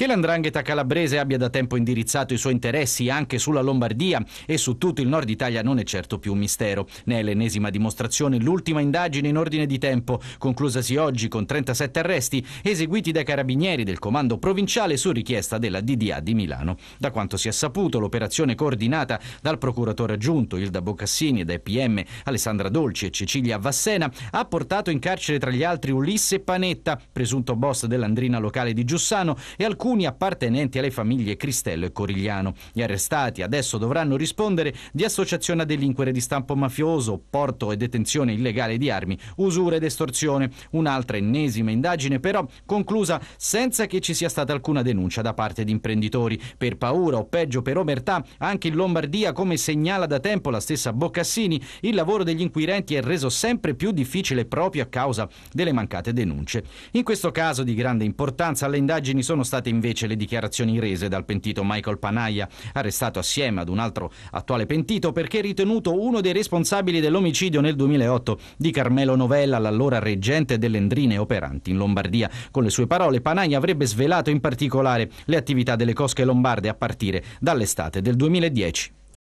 Che l'andrangheta calabrese abbia da tempo indirizzato i suoi interessi anche sulla Lombardia e su tutto il nord Italia non è certo più un mistero. Ne è l'ennesima dimostrazione l'ultima indagine in ordine di tempo, conclusasi oggi con 37 arresti eseguiti dai carabinieri del comando provinciale su richiesta della DDA di Milano. Da quanto si è saputo, l'operazione coordinata dal procuratore aggiunto Ilda Boccassini e dai PM Alessandra Dolci e Cecilia Vassena ha portato in carcere tra gli altri Ulisse Panetta, presunto boss dell'andrina locale di Giussano, e alcuni alcuni appartenenti alle famiglie Cristello e Corigliano. Gli arrestati adesso dovranno rispondere di associazione a delinquere di stampo mafioso, porto e detenzione illegale di armi, usura ed estorsione. Un'altra ennesima indagine però conclusa senza che ci sia stata alcuna denuncia da parte di imprenditori. Per paura o peggio per omertà, anche in Lombardia, come segnala da tempo la stessa Boccassini, il lavoro degli inquirenti è reso sempre più difficile proprio a causa delle mancate denunce. In questo caso di grande importanza le indagini sono state state invece le dichiarazioni rese dal pentito Michael Panaia, arrestato assieme ad un altro attuale pentito perché ritenuto uno dei responsabili dell'omicidio nel 2008 di Carmelo Novella, l'allora reggente delle endrine operanti in Lombardia. Con le sue parole Panaia avrebbe svelato in particolare le attività delle cosche lombarde a partire dall'estate del 2010.